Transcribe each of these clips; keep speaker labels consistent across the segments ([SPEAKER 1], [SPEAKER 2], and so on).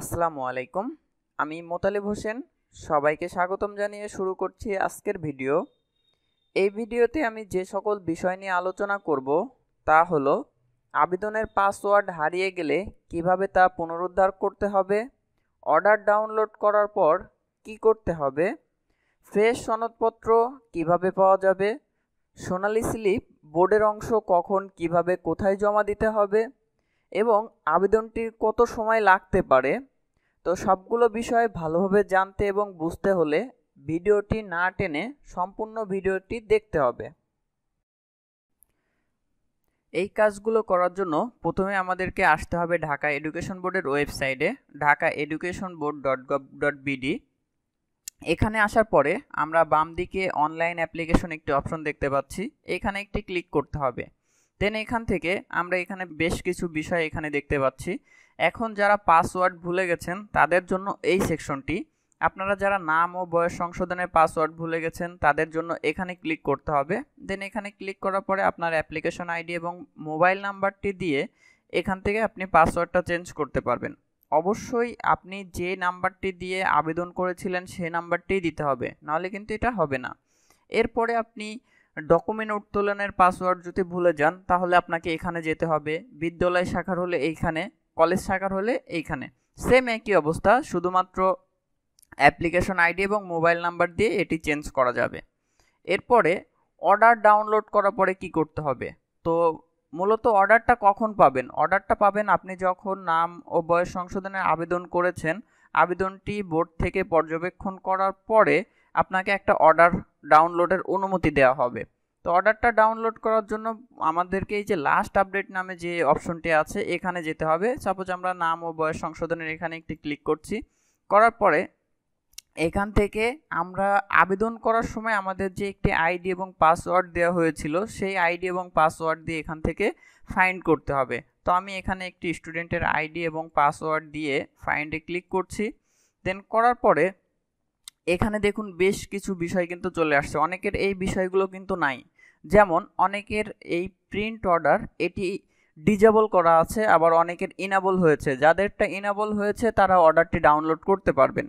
[SPEAKER 1] আসসালামু আলাইকুম আমি মোতালেব হোসেন সবাইকে স্বাগতম জানিয়ে শুরু করছি আজকের ভিডিও এই ভিডিওতে আমি যে সকল বিষয় নিয়ে আলোচনা করব তা হলো আবেদনের পাসওয়ার্ড হারিয়ে গেলে কিভাবে তা পুনরুদ্ধার করতে হবে অর্ডার ডাউনলোড করার পর কি করতে হবে ফ্রেশ সনদপত্র কিভাবে পাওয়া যাবে সোনালি স্লিপ বোর্ডের অংশ কখন কিভাবে কোথায় জমা দিতে হবে এবং আবেদনটির কত সময় লাগতে পারে তো সবগুলো বিষয় ভালোভাবে জানতে এবং বুঝতে হলে ভিডিওটি না টেনে সম্পূর্ণ ভিডিওটি দেখতে হবে এই কাজগুলো করার জন্য প্রথমে আমাদেরকে আসতে হবে ঢাকা এডুকেশন বোর্ডের ওয়েবসাইটে Dhaka education board dot gov dot BD এখানে আসার পরে আমরা বাম দিকে অনলাইন অ্যাপ্লিকেশন একটি অপশন দেখতে পাচ্ছি এখানে একটি ক্লিক করতে হবে দেন এখান থেকে আমরা এখানে বেশ কিছু বিষয় এখানে দেখতে পাচ্ছি এখন যারা পাসওয়ার্ড ভুলে গেছেন তাদের জন্য এই সেকশনটি আপনারা যারা নাম ও বয়স সংশোধনে পাসওয়ার্ড ভুলে গেছেন তাদের জন্য এখানে ক্লিক করতে হবে দেন এখানে ক্লিক করার পরে আপনার অ্যাপ্লিকেশন আইডি এবং মোবাইল নাম্বারটি দিয়ে এখান থেকে আপনি পাসওয়ার্ডটা চেঞ্জ করতে পারবেন অবশ্যই আপনি যে নাম্বারটি দিয়ে আবেদন করেছিলেন সে নাম্বারটি দিতে হবে নাহলে কিন্তু এটা হবে না এরপরে আপনি ডকুমেন্ট উত্তোলনের পাসওয়ার্ড যদি ভুলে যান তাহলে আপনাকে এখানে যেতে হবে বিদ্যালয় শাখার হলে এইখানে কলেজ শাখার হলে এইখানে সেম একই অবস্থা শুধুমাত্র অ্যাপ্লিকেশন আইডি এবং মোবাইল নাম্বার দিয়ে এটি চেঞ্জ করা যাবে এরপরে অর্ডার ডাউনলোড করার পরে কি করতে হবে তো মূলত অর্ডারটা কখন পাবেন অর্ডারটা পাবেন আপনি যখন নাম ও বয়স সংশোধনের আবেদন করেছেন আবেদনটি বোর্ড থেকে পর্যবেক্ষণ করার পরে আপনাকে একটা অর্ডার ডাউনলোডের অনুমতি দেওয়া হবে তো অর্ডারটা ডাউনলোড করার জন্য আমাদেরকে এই যে লাস্ট আপডেট নামে যে অপশনটি আছে এখানে যেতে হবে সাপোজ আমরা নাম ও বয়স সংশোধনের এখানে একটি ক্লিক করছি করার পরে এখান থেকে আমরা আবেদন করার সময় আমাদের যে একটি আইডি এবং পাসওয়ার্ড দেওয়া হয়েছিল সেই আইডি এবং পাসওয়ার্ড দিয়ে এখান থেকে ফাইন্ড করতে হবে তো আমি এখানে একটি স্টুডেন্টের আইডি এবং পাসওয়ার্ড দিয়ে ফাইন্ডে ক্লিক করছি দেন করার পরে এখানে দেখুন বেশ কিছু বিষয় কিন্তু চলে আসছে অনেকের এই বিষয়গুলো কিন্তু নাই যেমন অনেকের এই প্রিন্ট অর্ডার এটি ডিজেবল করা আছে আবার অনেকের ইনাবল হয়েছে যাদেরটা ইনাবল হয়েছে তারা অর্ডারটি ডাউনলোড করতে পারবেন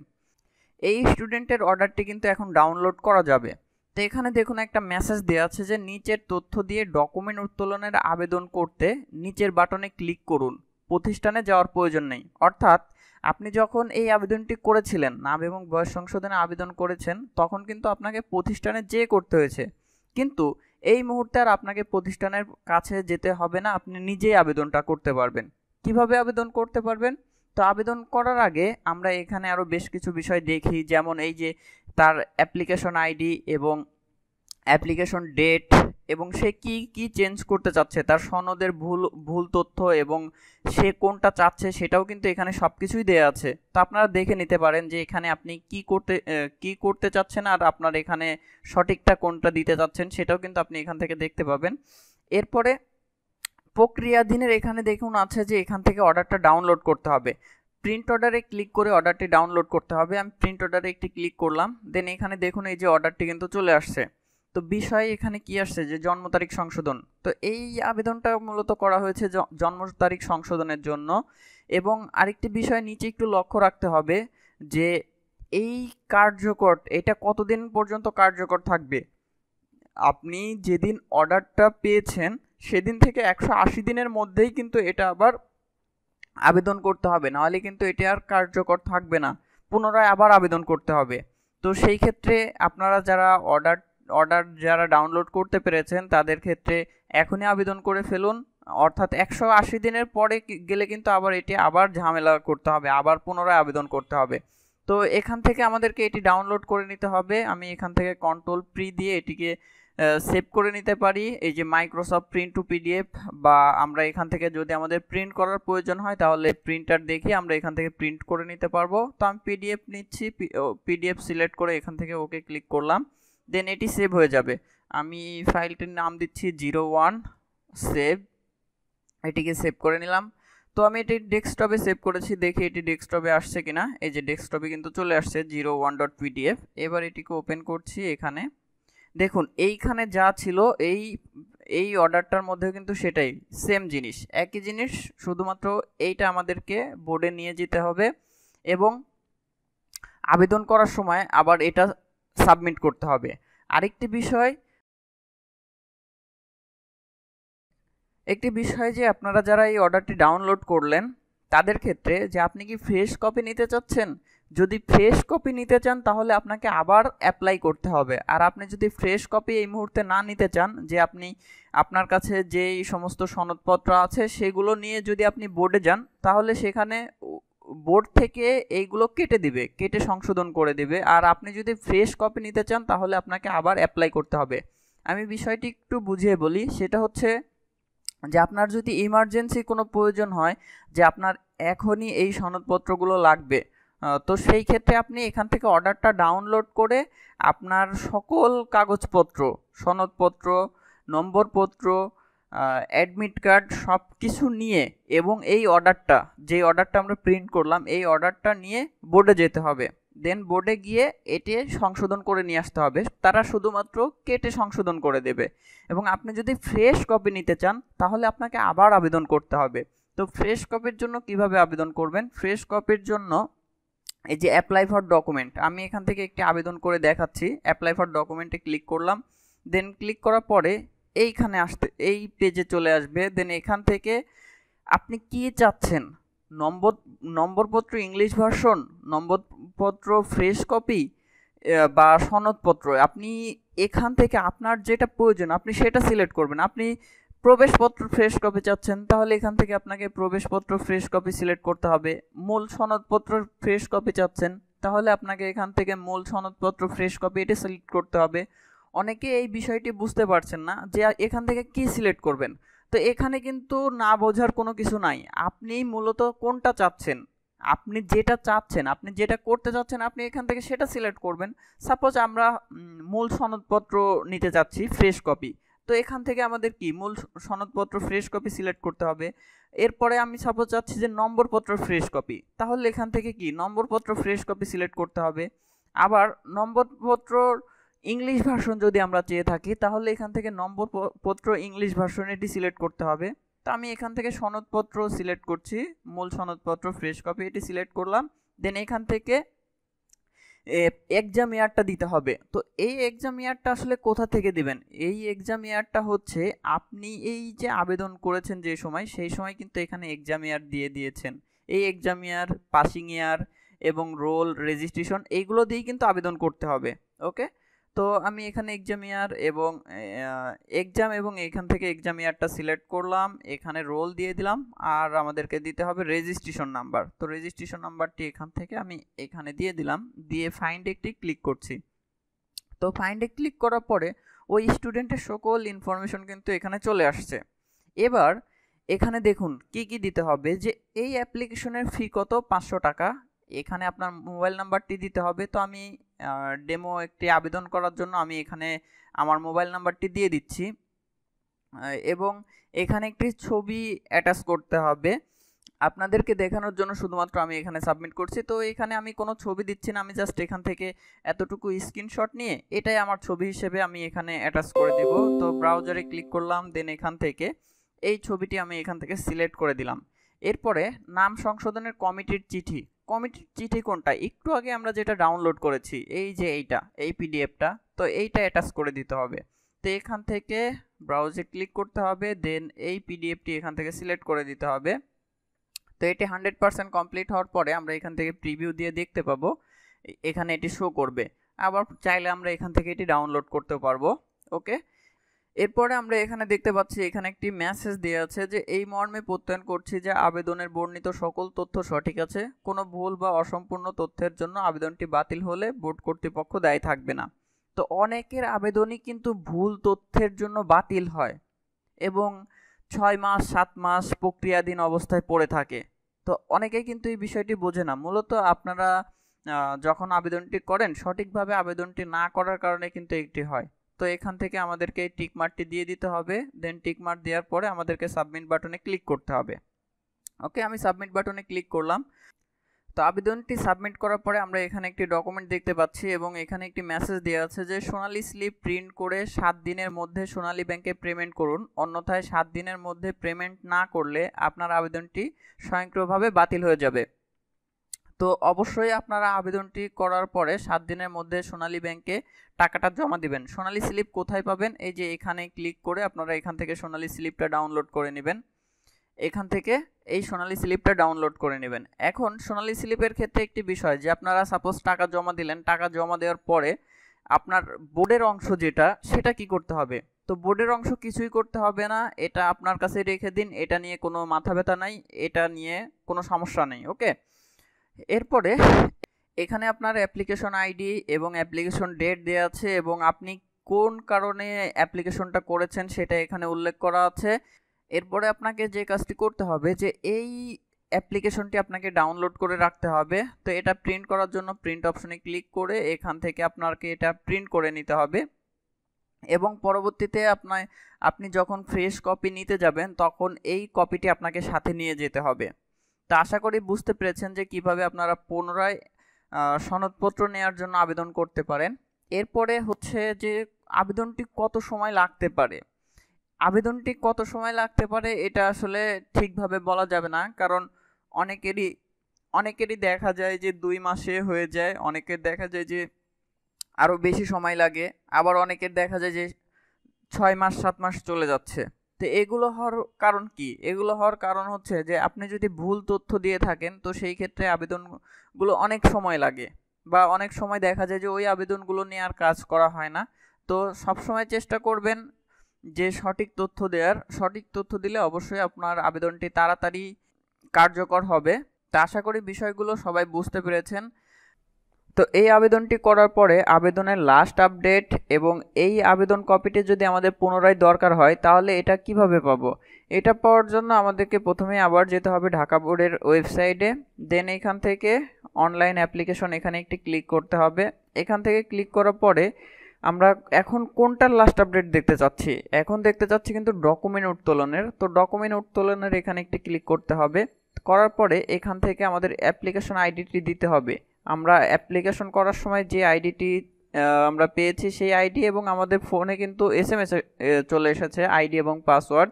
[SPEAKER 1] এই স্টুডেন্টের অর্ডারটি কিন্তু এখন ডাউনলোড করা যাবে তো এখানে দেখুন একটা মেসেজ দেওয়া আছে যে নিচের তথ্য দিয়ে ডকুমেন্ট উত্তোলনের আবেদন করতে নিচের বাটনে ক্লিক করুন প্রতিষ্ঠানে যাওয়ার প্রয়োজন নেই অর্থাৎ আপনি যখন এই আবেদনটি করেছিলেন নাম এবং বয়স সংশোধনে আবেদন করেছেন তখন কিন্তু আপনাকে প্রতিষ্ঠানে যেয়ে করতে হয়েছে কিন্তু এই মুহূর্তে আর আপনাকে প্রতিষ্ঠানের কাছে যেতে হবে না আপনি নিজেই আবেদনটা করতে পারবেন কিভাবে আবেদন করতে পারবেন তো আবেদন করার আগে আমরা এখানে আরও বেশ কিছু বিষয় দেখি যেমন এই যে তার অ্যাপ্লিকেশন আইডি এবং অ্যাপ্লিকেশন ডেট এবং সে কি কি চেঞ্জ করতে চাচ্ছে তার সনদের ভুল ভুল তথ্য এবং সে কোনটা চাচ্ছে সেটাও কিন্তু এখানে সব কিছুই দেওয়া আছে তো আপনারা দেখে নিতে পারেন যে এখানে আপনি কি করতে কি করতে চাচ্ছেন আর আপনার এখানে সঠিকটা কোনটা দিতে চাচ্ছেন সেটাও কিন্তু আপনি এখান থেকে দেখতে পাবেন এরপরে প্রক্রিয়াধীনের এখানে দেখুন আছে যে এখান থেকে অর্ডারটা ডাউনলোড করতে হবে প্রিন্ট অর্ডারে ক্লিক করে অর্ডারটি ডাউনলোড করতে হবে আমি প্রিন্ট অর্ডারে একটি ক্লিক করলাম দেন এখানে দেখুন এই যে অর্ডারটি কিন্তু চলে আসছে তো বিষয় এখানে কি আসছে যে জন্ম তারিখ সংশোধন তো এই আবেদনটা মূলত করা হয়েছে জন্ম তারিখ সংশোধনের জন্য এবং আরেকটি বিষয় নিচে একটু লক্ষ্য রাখতে হবে যে এই কার্যকর এটা কতদিন পর্যন্ত কার্যকর থাকবে আপনি যেদিন অর্ডারটা পেয়েছেন সেদিন থেকে একশো আশি দিনের মধ্যেই কিন্তু এটা আবার আবেদন করতে হবে নাহলে কিন্তু এটা আর কার্যকর থাকবে না পুনরায় আবার আবেদন করতে হবে তো সেই ক্ষেত্রে আপনারা যারা অর্ডার অর্ডার যারা ডাউনলোড করতে পেরেছেন তাদের ক্ষেত্রে এখনই আবেদন করে ফেলুন অর্থাৎ একশো আশি দিনের পরে গেলে কিন্তু আবার এটি আবার ঝামেলা করতে হবে আবার পুনরায় আবেদন করতে হবে তো এখান থেকে আমাদেরকে এটি ডাউনলোড করে নিতে হবে আমি এখান থেকে কন্ট্রোল প্রি দিয়ে এটিকে সেভ করে নিতে পারি এই যে মাইক্রোসফট প্রিন্ট টু পিডিএফ বা আমরা এখান থেকে যদি আমাদের প্রিন্ট করার প্রয়োজন হয় তাহলে প্রিন্টার দেখি আমরা এখান থেকে প্রিন্ট করে নিতে পারবো তো আমি পিডিএফ নিচ্ছি পিডিএফ সিলেক্ট করে এখান থেকে ওকে ক্লিক করলাম দেন এটি সেভ হয়ে যাবে আমি ফাইলটির নাম দিচ্ছি জিরো ওয়ান সেভ এটিকে সেভ করে নিলাম তো আমি এটি ডেস্কটপে সেভ করেছি দেখি এটি ডেস্কটপে আসছে কিনা এই যে ডেস্কটপে কিন্তু চলে আসছে জিরো ওয়ান ডট পিডিএফ এবার এটিকে ওপেন করছি এখানে দেখুন এইখানে যা ছিল এই এই অর্ডারটার মধ্যে কিন্তু সেটাই সেম জিনিস একই জিনিস শুধুমাত্র এইটা আমাদেরকে বোর্ডে নিয়ে যেতে হবে এবং আবেদন করার সময় আবার এটা সাবমিট করতে হবে আরেকটি বিষয় একটি বিষয় যে আপনারা যারা এই অর্ডারটি ডাউনলোড করলেন তাদের ক্ষেত্রে যে আপনি কি ফ্রেশ কপি নিতে চাচ্ছেন যদি ফ্রেশ কপি নিতে চান তাহলে আপনাকে আবার অ্যাপ্লাই করতে হবে আর আপনি যদি ফ্রেশ কপি এই মুহূর্তে না নিতে চান যে আপনি আপনার কাছে যেই সমস্ত সনদপত্র আছে সেগুলো নিয়ে যদি আপনি বোর্ডে যান তাহলে সেখানে বোর্ড থেকে এইগুলো কেটে দিবে কেটে সংশোধন করে দেবে আর আপনি যদি ফ্রেশ কপি নিতে চান তাহলে আপনাকে আবার অ্যাপ্লাই করতে হবে আমি বিষয়টি একটু বুঝিয়ে বলি সেটা হচ্ছে যে আপনার যদি ইমার্জেন্সি কোনো প্রয়োজন হয় যে আপনার এখনই এই সনদপত্রগুলো লাগবে তো সেই ক্ষেত্রে আপনি এখান থেকে অর্ডারটা ডাউনলোড করে আপনার সকল কাগজপত্র সনদপত্র নম্বরপত্র অ্যাডমিট কার্ড সব কিছু নিয়ে এবং এই অর্ডারটা যে অর্ডারটা আমরা প্রিন্ট করলাম এই অর্ডারটা নিয়ে বোর্ডে যেতে হবে দেন বোর্ডে গিয়ে এটি সংশোধন করে নিয়ে আসতে হবে তারা শুধুমাত্র কেটে সংশোধন করে দেবে এবং আপনি যদি ফ্রেশ কপি নিতে চান তাহলে আপনাকে আবার আবেদন করতে হবে তো ফ্রেশ কপির জন্য কিভাবে আবেদন করবেন ফ্রেশ কপির জন্য এই যে অ্যাপ্লাই ফর ডকুমেন্ট আমি এখান থেকে একটি আবেদন করে দেখাচ্ছি অ্যাপ্লাই ফর ডকুমেন্টে ক্লিক করলাম দেন ক্লিক করার পরে এইখানে আসতে এই পেজে চলে আসবে দেন এখান থেকে আপনি কি চাচ্ছেন নম্বর নম্বরপত্র ইংলিশ ভার্সন নম্বরপত্র ফ্রেশ কপি বা সনদপত্র আপনি এখান থেকে আপনার যেটা প্রয়োজন আপনি সেটা সিলেক্ট করবেন আপনি প্রবেশপত্র ফ্রেশ কপি চাচ্ছেন তাহলে এখান থেকে আপনাকে প্রবেশপত্র ফ্রেশ কপি সিলেক্ট করতে হবে মূল সনদপত্র ফ্রেশ কপি চাচ্ছেন তাহলে আপনাকে এখান থেকে মূল সনদপত্র ফ্রেশ কপি এটা সিলেক্ট করতে হবে অনেকে এই বিষয়টি বুঝতে পারছেন না যে এখান থেকে কি সিলেক্ট করবেন তো এখানে কিন্তু না বোঝার কোনো কিছু নাই আপনি মূলত কোনটা চাচ্ছেন আপনি যেটা চাচ্ছেন আপনি যেটা করতে চাচ্ছেন আপনি এখান থেকে সেটা সিলেক্ট করবেন সাপোজ আমরা মূল সনদপত্র নিতে চাচ্ছি ফ্রেশ কপি তো এখান থেকে আমাদের কি মূল সনদপত্র ফ্রেশ কপি সিলেক্ট করতে হবে এরপরে আমি সাপোজ চাচ্ছি যে নম্বরপত্র ফ্রেশ কপি তাহলে এখান থেকে কি নম্বরপত্র ফ্রেশ কপি সিলেক্ট করতে হবে আবার নম্বরপত্র ইংলিশ ভার্সন যদি আমরা চেয়ে থাকি তাহলে এখান থেকে নম্বর পত্র ইংলিশ ভার্সন এটি সিলেক্ট করতে হবে তো আমি এখান থেকে সনদপত্র সিলেক্ট করছি মূল সনদপত্র ফ্রেশ কপি এটি সিলেক্ট করলাম দেন এখান থেকে এক্সাম ইয়ারটা দিতে হবে তো এই এক্সাম ইয়ারটা আসলে কোথা থেকে দিবেন এই এক্সাম ইয়ারটা হচ্ছে আপনি এই যে আবেদন করেছেন যে সময় সেই সময় কিন্তু এখানে এক্সাম ইয়ার দিয়ে দিয়েছেন এই এক্সাম ইয়ার পাসিং ইয়ার এবং রোল রেজিস্ট্রেশন এইগুলো দিয়েই কিন্তু আবেদন করতে হবে ওকে তো আমি এখানে এক্সাম ইয়ার এবং এক্সাম এবং এখান থেকে এক্সাম ইয়ারটা সিলেক্ট করলাম এখানে রোল দিয়ে দিলাম আর আমাদেরকে দিতে হবে রেজিস্ট্রেশন নাম্বার তো রেজিস্ট্রেশন নাম্বারটি এখান থেকে আমি এখানে দিয়ে দিলাম দিয়ে ফাইন্ড একটি ক্লিক করছি তো ফাইন্ডে ক্লিক করার পরে ওই স্টুডেন্টের সকল ইনফরমেশন কিন্তু এখানে চলে আসছে এবার এখানে দেখুন কি কি দিতে হবে যে এই অ্যাপ্লিকেশনের ফি কত পাঁচশো টাকা এখানে আপনার মোবাইল নাম্বারটি দিতে হবে তো আমি ডেমো একটি আবেদন করার জন্য আমি এখানে আমার মোবাইল নাম্বারটি দিয়ে দিচ্ছি এবং এখানে একটি ছবি অ্যাটাচ করতে হবে আপনাদেরকে দেখানোর জন্য শুধুমাত্র আমি এখানে সাবমিট করছি তো এখানে আমি কোনো ছবি দিচ্ছি না আমি জাস্ট এখান থেকে এতটুকু স্ক্রিনশট নিয়ে এটাই আমার ছবি হিসেবে আমি এখানে অ্যাটাচ করে দেব তো ব্রাউজারে ক্লিক করলাম দেন এখান থেকে এই ছবিটি আমি এখান থেকে সিলেক্ট করে দিলাম এরপরে নাম সংশোধনের কমিটির চিঠি কমিটির চিঠি কোনটা একটু আগে আমরা যেটা ডাউনলোড করেছি এই যে এইটা এই পিডিএফটা তো এইটা অ্যাটাচ করে দিতে হবে তো এখান থেকে ব্রাউজে ক্লিক করতে হবে দেন এই পিডিএফটি এখান থেকে সিলেক্ট করে দিতে হবে তো এটি হান্ড্রেড পারসেন্ট কমপ্লিট হওয়ার পরে আমরা এখান থেকে প্রিভিউ দিয়ে দেখতে পাবো এখানে এটি শো করবে আবার চাইলে আমরা এখান থেকে এটি ডাউনলোড করতে পারবো ওকে এরপরে আমরা এখানে দেখতে পাচ্ছি এখানে একটি মেসেজ দেওয়া আছে যে এই মর্মে প্রত্যয়ন করছি যে আবেদনের বর্ণিত সকল তথ্য সঠিক আছে কোনো ভুল বা অসম্পূর্ণ তথ্যের জন্য আবেদনটি বাতিল হলে বোর্ড কর্তৃপক্ষ দায়ী থাকবে না তো অনেকের আবেদনই কিন্তু ভুল তথ্যের জন্য বাতিল হয় এবং ছয় মাস সাত মাস প্রক্রিয়াধীন অবস্থায় পড়ে থাকে তো অনেকেই কিন্তু এই বিষয়টি বোঝে না মূলত আপনারা যখন আবেদনটি করেন সঠিকভাবে আবেদনটি না করার কারণে কিন্তু একটি হয় তো এখান থেকে আমাদেরকে এই টিকমার্কটি দিয়ে দিতে হবে দেন টিকমার্ক দেওয়ার পরে আমাদেরকে সাবমিট বাটনে ক্লিক করতে হবে ওকে আমি সাবমিট বাটনে ক্লিক করলাম তো আবেদনটি সাবমিট করার পরে আমরা এখানে একটি ডকুমেন্ট দেখতে পাচ্ছি এবং এখানে একটি মেসেজ দেওয়া আছে যে সোনালি স্লিপ প্রিন্ট করে সাত দিনের মধ্যে সোনালী ব্যাংকে পেমেন্ট করুন অন্যথায় সাত দিনের মধ্যে পেমেন্ট না করলে আপনার আবেদনটি স্বয়ংক্রিয়ভাবে বাতিল হয়ে যাবে তো অবশ্যই আপনারা আবেদনটি করার পরে সাত দিনের মধ্যে সোনালী ব্যাংকে টাকাটা জমা দিবেন সোনালী স্লিপ কোথায় পাবেন এই যে এখানে ক্লিক করে আপনারা এখান থেকে সোনালী স্লিপটা ডাউনলোড করে নেবেন এখান থেকে এই সোনালী স্লিপটা ডাউনলোড করে নেবেন এখন সোনালী স্লিপের ক্ষেত্রে একটি বিষয় যে আপনারা সাপোজ টাকা জমা দিলেন টাকা জমা দেওয়ার পরে আপনার বোর্ডের অংশ যেটা সেটা কি করতে হবে তো বোর্ডের অংশ কিছুই করতে হবে না এটা আপনার কাছে রেখে দিন এটা নিয়ে কোনো মাথা ব্যথা নাই এটা নিয়ে কোনো সমস্যা নেই ওকে এরপরে এখানে আপনার অ্যাপ্লিকেশন আইডি এবং অ্যাপ্লিকেশন ডেট দেওয়া আছে এবং আপনি কোন কারণে অ্যাপ্লিকেশনটা করেছেন সেটা এখানে উল্লেখ করা আছে এরপরে আপনাকে যে কাজটি করতে হবে যে এই অ্যাপ্লিকেশনটি আপনাকে ডাউনলোড করে রাখতে হবে তো এটা প্রিন্ট করার জন্য প্রিন্ট অপশনে ক্লিক করে এখান থেকে আপনাকে এটা প্রিন্ট করে নিতে হবে এবং পরবর্তীতে আপনার আপনি যখন ফ্রেশ কপি নিতে যাবেন তখন এই কপিটি আপনাকে সাথে নিয়ে যেতে হবে তা আশা করি বুঝতে পেরেছেন যে কিভাবে আপনারা পুনরায় সনদপত্র নেওয়ার জন্য আবেদন করতে পারেন এরপরে হচ্ছে যে আবেদনটি কত সময় লাগতে পারে আবেদনটি কত সময় লাগতে পারে এটা আসলে ঠিকভাবে বলা যাবে না কারণ অনেকেরই অনেকেরই দেখা যায় যে দুই মাসে হয়ে যায় অনেকের দেখা যায় যে আরও বেশি সময় লাগে আবার অনেকের দেখা যায় যে ছয় মাস সাত মাস চলে যাচ্ছে তো এগুলো হওয়ার কারণ কি এগুলো হওয়ার কারণ হচ্ছে যে আপনি যদি ভুল তথ্য দিয়ে থাকেন তো সেই ক্ষেত্রে আবেদনগুলো অনেক সময় লাগে বা অনেক সময় দেখা যায় যে ওই আবেদনগুলো নিয়ে আর কাজ করা হয় না তো সবসময় চেষ্টা করবেন যে সঠিক তথ্য দেওয়ার সঠিক তথ্য দিলে অবশ্যই আপনার আবেদনটি তাড়াতাড়ি কার্যকর হবে তা আশা করি বিষয়গুলো সবাই বুঝতে পেরেছেন তো এই আবেদনটি করার পরে আবেদনের লাস্ট আপডেট এবং এই আবেদন কপিটি যদি আমাদের পুনরায় দরকার হয় তাহলে এটা কিভাবে পাবো এটা পাওয়ার জন্য আমাদেরকে প্রথমে আবার যেতে হবে ঢাকা বোর্ডের ওয়েবসাইটে দেন এখান থেকে অনলাইন অ্যাপ্লিকেশন এখানে একটি ক্লিক করতে হবে এখান থেকে ক্লিক করার পরে আমরা এখন কোনটার লাস্ট আপডেট দেখতে চাচ্ছি এখন দেখতে চাচ্ছি কিন্তু ডকুমেন্ট উত্তোলনের তো ডকুমেন্ট উত্তোলনের এখানে একটি ক্লিক করতে হবে করার পরে এখান থেকে আমাদের অ্যাপ্লিকেশন আইডিটি দিতে হবে আমরা অ্যাপ্লিকেশন করার সময় যে আইডিটি আমরা পেয়েছি সেই আইডি এবং আমাদের ফোনে কিন্তু এস এম এস চলে এসেছে আইডি এবং পাসওয়ার্ড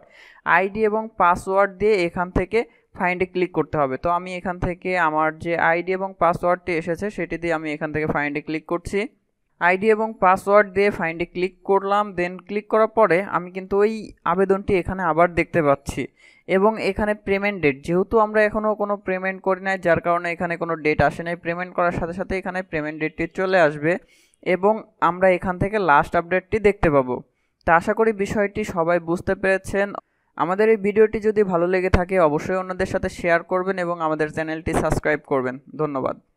[SPEAKER 1] আইডি এবং পাসওয়ার্ড দিয়ে এখান থেকে ফাইন্ডে ক্লিক করতে হবে তো আমি এখান থেকে আমার যে আইডি এবং পাসওয়ার্ডটি এসেছে সেটি দিয়ে আমি এখান থেকে ফাইন্ডে ক্লিক করছি আইডি এবং পাসওয়ার্ড দিয়ে ফাইন্ডে ক্লিক করলাম দেন ক্লিক করার পরে আমি কিন্তু ওই আবেদনটি এখানে আবার দেখতে পাচ্ছি এবং এখানে পেমেন্ট ডেট যেহেতু আমরা এখনও কোনো পেমেন্ট করি নাই যার কারণে এখানে কোনো ডেট আসে নাই পেমেন্ট করার সাথে সাথে এখানে পেমেন্ট ডেটটি চলে আসবে এবং আমরা এখান থেকে লাস্ট আপডেটটি দেখতে পাবো তা আশা করি বিষয়টি সবাই বুঝতে পেরেছেন আমাদের এই ভিডিওটি যদি ভালো লেগে থাকে অবশ্যই অন্যদের সাথে শেয়ার করবেন এবং আমাদের চ্যানেলটি সাবস্ক্রাইব করবেন ধন্যবাদ